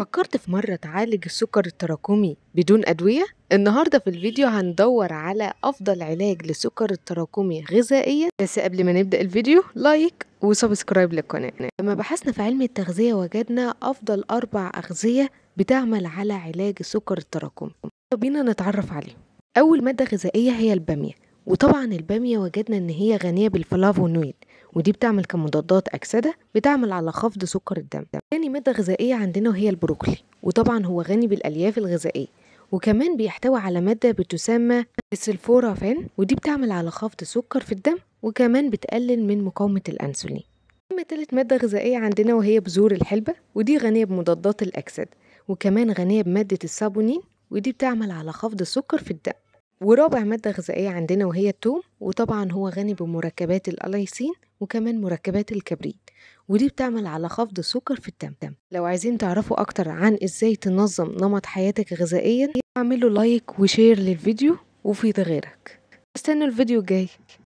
فكرت في مرة تعالج السكر التراكمي بدون أدوية؟ النهاردة في الفيديو هندور على أفضل علاج للسكر التراكمي غذائيا بس قبل ما نبدأ الفيديو لايك وسبسكرايب للقناة لما بحثنا في علم التغذية وجدنا أفضل أربع أغذية بتعمل على علاج السكر التراكمي بينا نتعرف عليهم أول مادة غذائية هي البامية وطبعا البامية وجدنا إن هي غنية بالفلافونويد ودي بتعمل كمضادات أكسدة بتعمل على خفض سكر الدم تاني مادة غذائية عندنا وهي البروكلي وطبعا هو غني بالألياف الغذائية وكمان بيحتوي على مادة بتسمى السلفورافين ودي بتعمل على خفض سكر في الدم وكمان بتقلل من مقاومة الأنسولين أما تالت مادة غذائية عندنا وهي بذور الحلبة ودي غنية بمضادات الأكسدة وكمان غنية بمادة السابونين ودي بتعمل على خفض السكر في الدم ورابع مادة غذائية عندنا وهي التوم وطبعا هو غني بمركبات الأليسين وكمان مركبات الكبريت ودي بتعمل على خفض السكر في الدم لو عايزين تعرفوا اكتر عن ازاي تنظم نمط حياتك غذائيا اعملوا لايك وشير للفيديو وفيد غيرك استنوا الفيديو الجاي